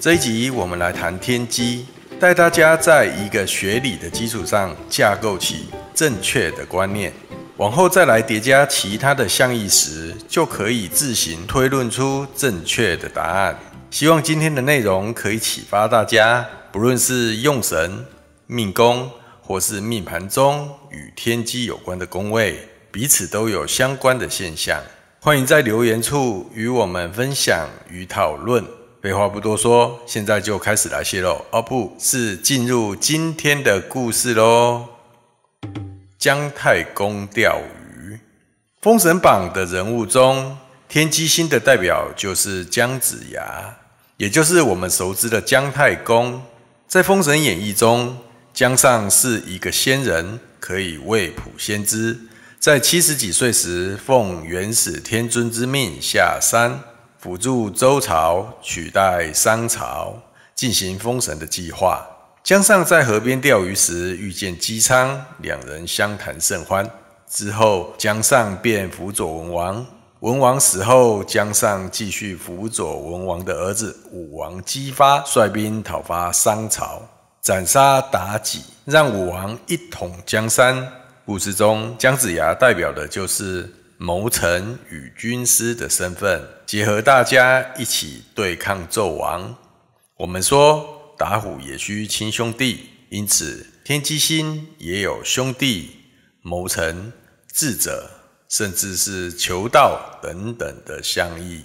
这一集我们来谈天机，带大家在一个学理的基础上架构起正确的观念，往后再来叠加其他的象意时，就可以自行推论出正确的答案。希望今天的内容可以启发大家，不论是用神、命宫，或是命盘中与天机有关的宫位，彼此都有相关的现象。欢迎在留言处与我们分享与讨论。废话不多说，现在就开始来泄露哦，不是进入今天的故事喽。姜太公钓鱼，《封神榜》的人物中，天机星的代表就是姜子牙，也就是我们熟知的姜太公。在《封神演义》中，姜尚是一个仙人，可以未卜先知，在七十几岁时奉元始天尊之命下山。辅助周朝取代商朝，进行封神的计划。姜尚在河边钓鱼时遇见姬昌，两人相谈甚欢。之后，姜尚便辅佐文王。文王死后，姜尚继续辅佐文王的儿子武王姬发，率兵讨伐商朝，斩杀妲己，让武王一统江山。故事中，姜子牙代表的就是。谋臣与军师的身份结合，大家一起对抗纣王。我们说打虎也需亲兄弟，因此天机星也有兄弟、谋臣、智者，甚至是求道等等的相意。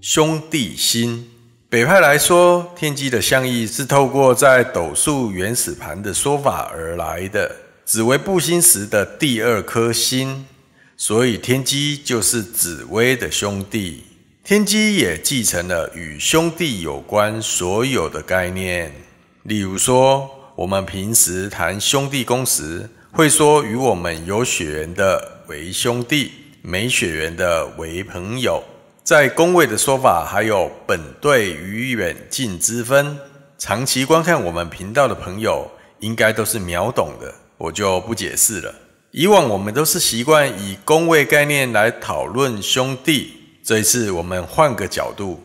兄弟心，北派来说，天机的相意是透过在斗数原始盘的说法而来的，只为布星时的第二颗星。所以天机就是紫薇的兄弟，天机也继承了与兄弟有关所有的概念。例如说，我们平时谈兄弟宫时，会说与我们有血缘的为兄弟，没血缘的为朋友。在宫位的说法，还有本对与远近之分。长期观看我们频道的朋友，应该都是秒懂的，我就不解释了。以往我们都是习惯以宫位概念来讨论兄弟，这一次我们换个角度，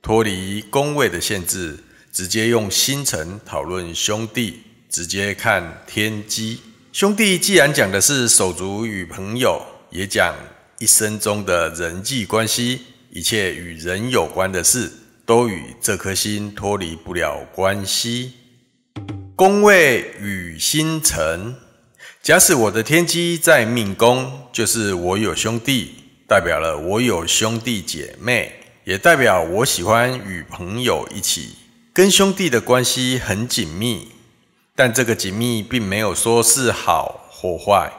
脱离宫位的限制，直接用星辰讨论兄弟，直接看天机。兄弟既然讲的是手足与朋友，也讲一生中的人际关系，一切与人有关的事，都与这颗心脱离不了关系。宫位与星辰。假使我的天机在命宫，就是我有兄弟，代表了我有兄弟姐妹，也代表我喜欢与朋友一起，跟兄弟的关系很紧密。但这个紧密，并没有说是好或坏，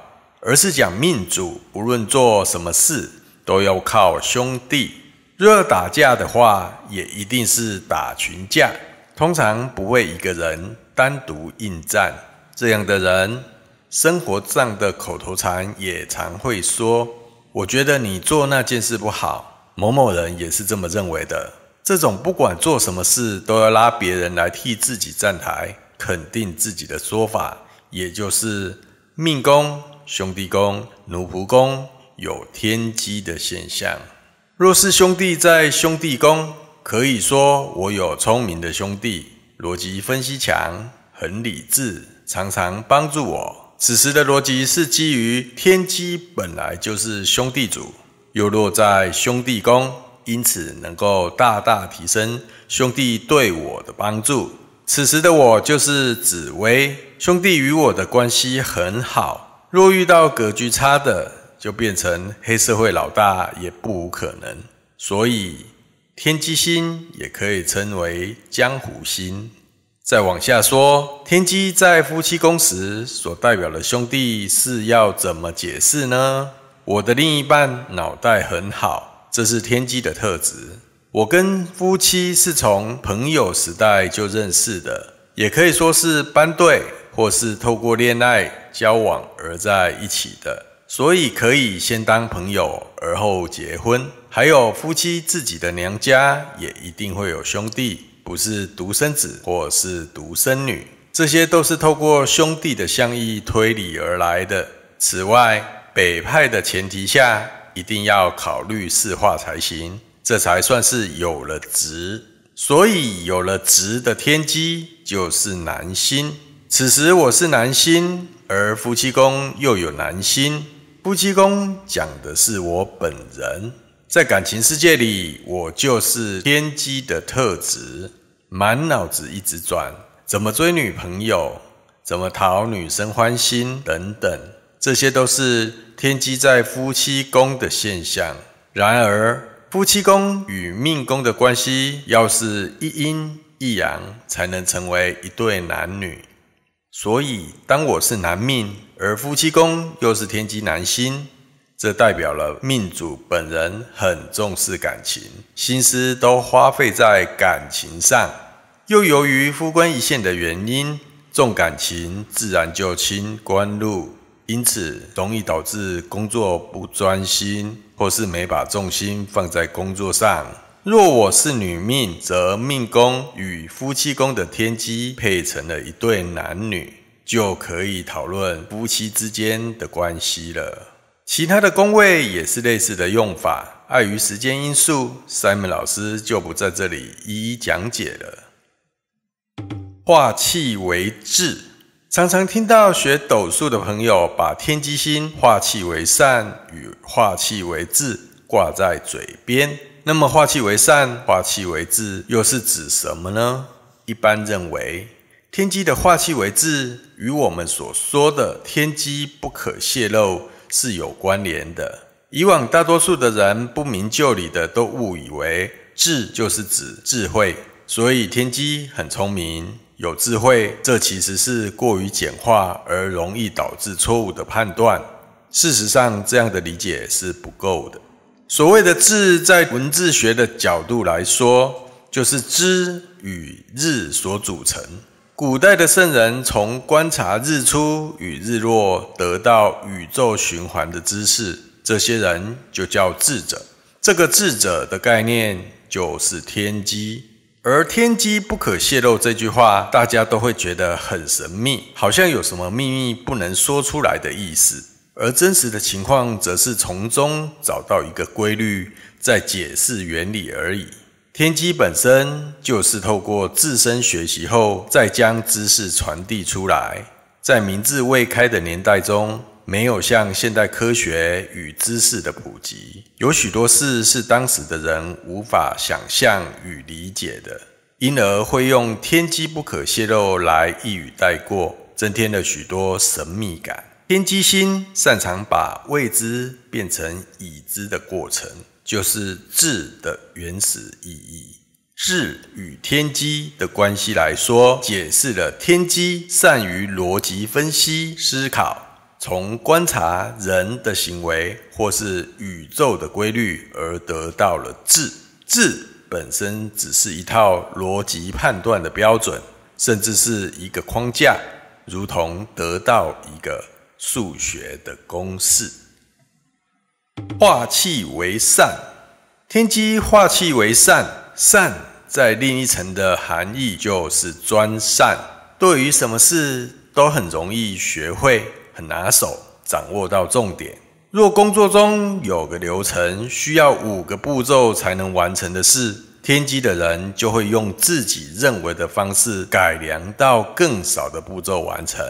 而是讲命主无论做什么事，都要靠兄弟。若打架的话，也一定是打群架，通常不会一个人单独应战。这样的人。生活上的口头禅也常会说：“我觉得你做那件事不好。”某某人也是这么认为的。这种不管做什么事都要拉别人来替自己站台，肯定自己的说法，也就是命宫、兄弟宫、奴仆宫有天机的现象。若是兄弟在兄弟宫，可以说我有聪明的兄弟，逻辑分析强，很理智，常常帮助我。此时的逻辑是基于天机本来就是兄弟主，又落在兄弟宫，因此能够大大提升兄弟对我的帮助。此时的我就是紫薇，兄弟与我的关系很好。若遇到格局差的，就变成黑社会老大也不无可能。所以天机星也可以称为江湖星。再往下说，天机在夫妻宫时所代表的兄弟是要怎么解释呢？我的另一半脑袋很好，这是天机的特质。我跟夫妻是从朋友时代就认识的，也可以说是班队，或是透过恋爱交往而在一起的，所以可以先当朋友，而后结婚。还有夫妻自己的娘家也一定会有兄弟。不是独生子或是独生女，这些都是透过兄弟的相意推理而来的。此外，北派的前提下，一定要考虑四化才行，这才算是有了值。所以，有了值的天机就是男星。此时我是男星，而夫妻宫又有男星。夫妻宫讲的是我本人，在感情世界里，我就是天机的特质。满脑子一直转，怎么追女朋友，怎么讨女生欢心等等，这些都是天机在夫妻宫的现象。然而，夫妻宫与命宫的关系要是一阴一阳，才能成为一对男女。所以，当我是男命，而夫妻宫又是天机男星。这代表了命主本人很重视感情，心思都花费在感情上。又由于夫贵一线的原因，重感情自然就轻官禄，因此容易导致工作不专心，或是没把重心放在工作上。若我是女命，则命宫与夫妻宫的天机配成了一对男女，就可以讨论夫妻之间的关系了。其他的宫位也是类似的用法，碍于时间因素，Simon 老师就不在这里一一讲解了。化气为智，常常听到学斗数的朋友把天机星化气为善与化气为智挂在嘴边。那么化气为善、化气为智又是指什么呢？一般认为，天机的化气为智与我们所说的天机不可泄露。是有关联的。以往大多数的人不明就里的都误以为“智”就是指智慧，所以天机很聪明、有智慧。这其实是过于简化而容易导致错误的判断。事实上，这样的理解是不够的。所谓的“智”在文字学的角度来说，就是“知”与“日”所组成。古代的圣人从观察日出与日落得到宇宙循环的知识，这些人就叫智者。这个智者的概念就是天机，而天机不可泄露这句话，大家都会觉得很神秘，好像有什么秘密不能说出来的意思。而真实的情况，则是从中找到一个规律，在解释原理而已。天机本身就是透过自身学习后，再将知识传递出来。在明智未开的年代中，没有像现代科学与知识的普及，有许多事是当时的人无法想象与理解的，因而会用“天机不可泄露”来一语带过，增添了许多神秘感。天机星擅长把未知变成已知的过程。就是智的原始意义。智与天机的关系来说，解释了天机善于逻辑分析思考，从观察人的行为或是宇宙的规律而得到了智。智本身只是一套逻辑判断的标准，甚至是一个框架，如同得到一个数学的公式。化气为善，天机化气为善。善在另一层的含义就是专善，对于什么事都很容易学会，很拿手，掌握到重点。若工作中有个流程需要五个步骤才能完成的事，天机的人就会用自己认为的方式改良到更少的步骤完成。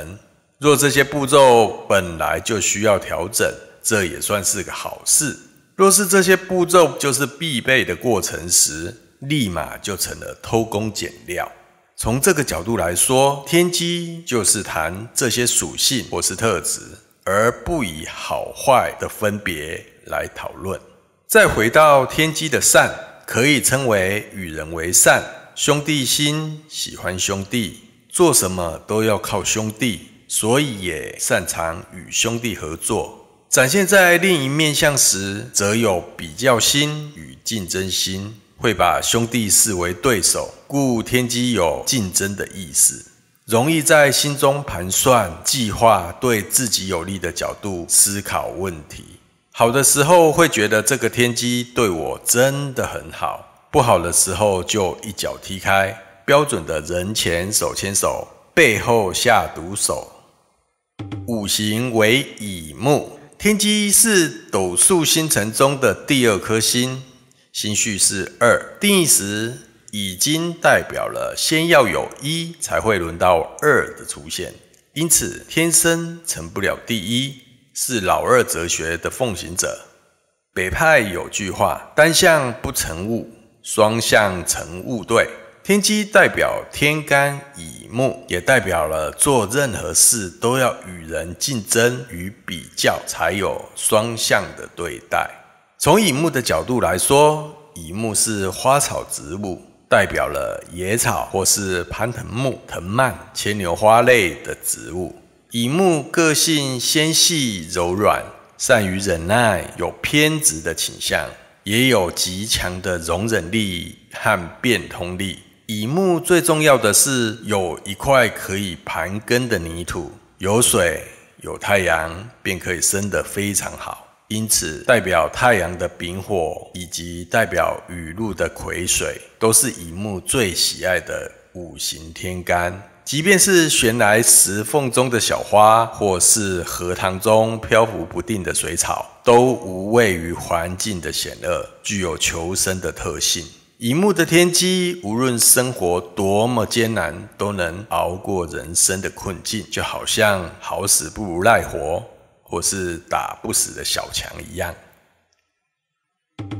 若这些步骤本来就需要调整。这也算是个好事。若是这些步骤就是必备的过程时，立马就成了偷工减料。从这个角度来说，天机就是谈这些属性或是特质，而不以好坏的分别来讨论。再回到天机的善，可以称为与人为善，兄弟心，喜欢兄弟，做什么都要靠兄弟，所以也擅长与兄弟合作。展现在另一面相时，则有比较心与竞争心，会把兄弟视为对手，故天机有竞争的意思，容易在心中盘算计划，对自己有利的角度思考问题。好的时候会觉得这个天机对我真的很好，不好的时候就一脚踢开，标准的人前手牵手，背后下毒手。五行为乙木。天机是斗数星辰中的第二颗星，星序是二。定义时已经代表了，先要有一才会轮到二的出现，因此天生成不了第一，是老二哲学的奉行者。北派有句话：单向不成物，双向成物对。天机代表天干乙木，也代表了做任何事都要与人竞争与比较，才有双向的对待。从乙木的角度来说，乙木是花草植物，代表了野草或是攀藤木、藤蔓、牵牛花类的植物。乙木个性纤细柔软，善于忍耐，有偏执的倾向，也有极强的容忍力和变通力。乙木最重要的是有一块可以盘根的泥土，有水有太阳，便可以生得非常好。因此，代表太阳的丙火以及代表雨露的癸水，都是乙木最喜爱的五行天干。即便是悬来石缝中的小花，或是荷塘中漂浮不定的水草，都无畏于环境的险恶，具有求生的特性。一木的天机，无论生活多么艰难，都能熬过人生的困境，就好像好死不如赖活，或是打不死的小强一样。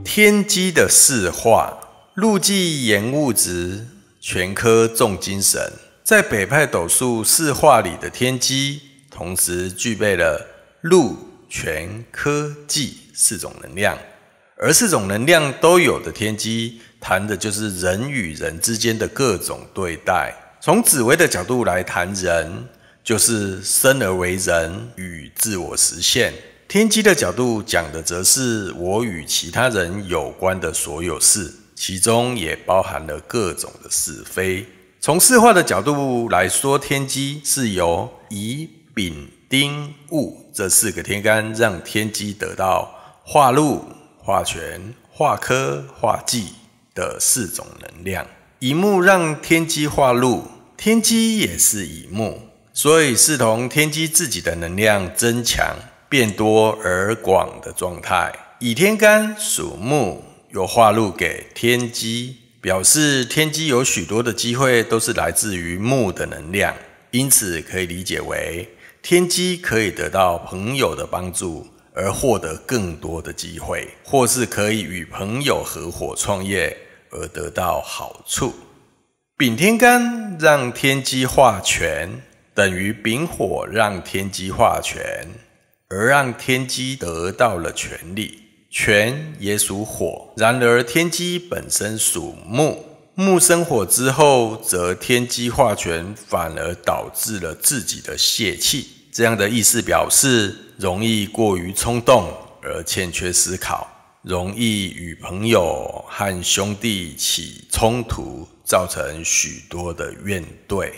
天机的四化，路即言物质，全科重精神。在北派斗数四化里的天机，同时具备了路、全、科、技四种能量，而四种能量都有的天机。谈的就是人与人之间的各种对待。从紫微的角度来谈人，就是生而为人与自我实现；天机的角度讲的，则是我与其他人有关的所有事，其中也包含了各种的是非。从事化的角度来说，天机是由乙、丙、丁、戊这四个天干，让天机得到化禄、化权、化科、化忌。的四种能量，乙木让天机化禄，天机也是乙木，所以是同天机自己的能量增强、变多而广的状态。乙天干属木，有化禄给天机，表示天机有许多的机会都是来自于木的能量，因此可以理解为天机可以得到朋友的帮助。而获得更多的机会，或是可以与朋友合伙创业而得到好处。丙天干让天机化权，等于丙火让天机化权，而让天机得到了权力，权也属火。然而天机本身属木，木生火之后，则天机化权反而导致了自己的泄气。这样的意思表示，容易过于冲动而欠缺思考，容易与朋友和兄弟起冲突，造成许多的怨怼。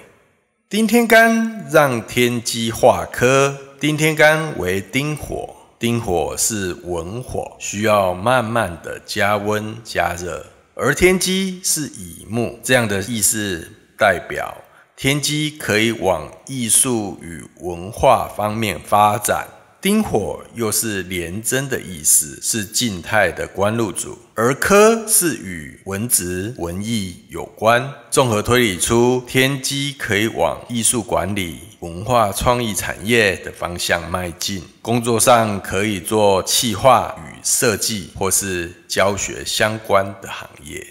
丁天干让天机化科，丁天干为丁火，丁火是文火，需要慢慢的加温加热，而天机是乙木，这样的意思代表。天机可以往艺术与文化方面发展，丁火又是廉贞的意思，是静态的官禄主，而科是与文职、文艺有关。综合推理出，天机可以往艺术管理、文化创意产业的方向迈进。工作上可以做企划与设计，或是教学相关的行业。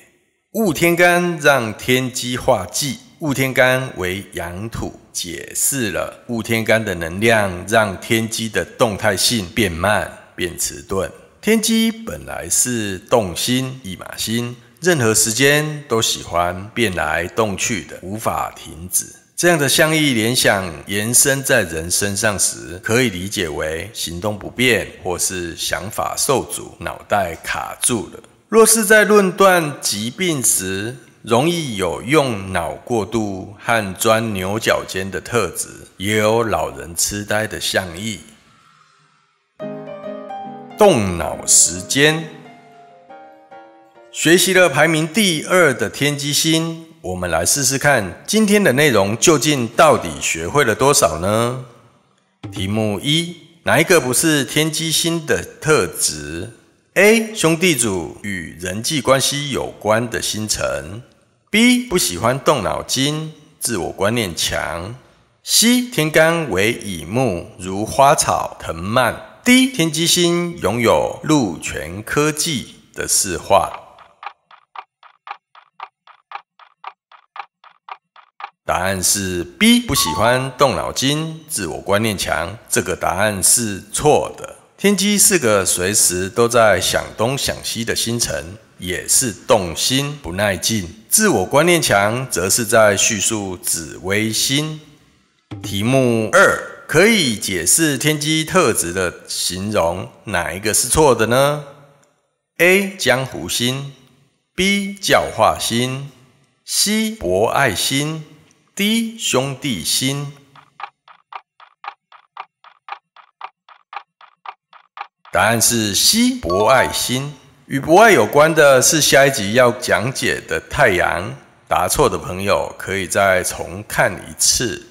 戊天干让天机化忌。戊天干为阳土，解释了戊天干的能量，让天机的动态性变慢、变迟钝。天机本来是动心、一马心，任何时间都喜欢变来动去的，无法停止。这样的相意联想延伸在人身上时，可以理解为行动不便，或是想法受阻，脑袋卡住了。若是在论断疾病时，容易有用脑过度和钻牛角尖的特质，也有老人痴呆的象意。动脑时间，学习了排名第二的天机星，我们来试试看，今天的内容究竟到底学会了多少呢？题目一，哪一个不是天机星的特质？A 兄弟组与人际关系有关的星辰。B 不喜欢动脑筋，自我观念强。C 天干为乙木，如花草藤蔓。D 天机星拥有禄权科技的四化。答案是 B，不喜欢动脑筋，自我观念强。这个答案是错的。天机是个随时都在想东想西的星辰。也是动心不耐静，自我观念强，则是在叙述紫微星。题目二可以解释天机特质的形容，哪一个是错的呢？A. 江湖心，B. 教化心，C. 博爱心，D. 兄弟心。答案是 C. 博爱心。与不爱有关的是下一集要讲解的太阳。答错的朋友可以再重看一次。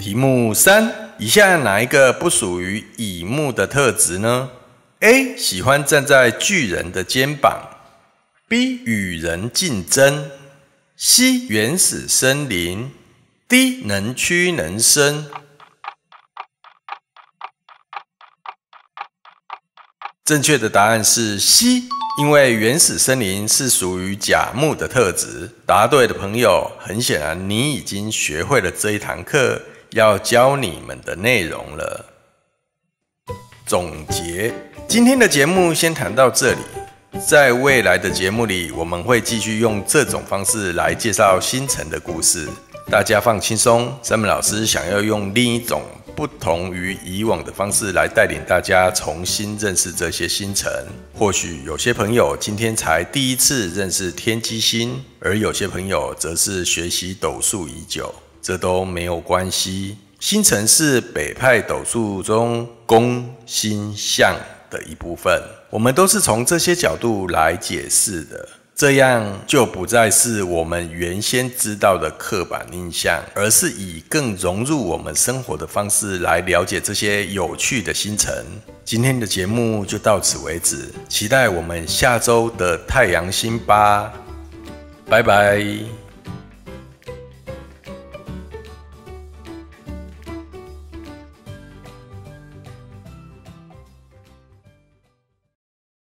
题目三：以下哪一个不属于乙木的特质呢？A. 喜欢站在巨人的肩膀。B. 与人竞争。C. 原始森林。D. 能屈能伸。正确的答案是 C。因为原始森林是属于甲木的特质。答对的朋友，很显然你已经学会了这一堂课要教你们的内容了。总结今天的节目先谈到这里，在未来的节目里，我们会继续用这种方式来介绍星辰的故事。大家放轻松，三本老师想要用另一种不同于以往的方式来带领大家重新认识这些星辰。或许有些朋友今天才第一次认识天机星，而有些朋友则是学习斗数已久，这都没有关系。星辰是北派斗数中宫星象的一部分，我们都是从这些角度来解释的。这样就不再是我们原先知道的刻板印象，而是以更融入我们生活的方式来了解这些有趣的星辰。今天的节目就到此为止，期待我们下周的太阳星吧，拜拜。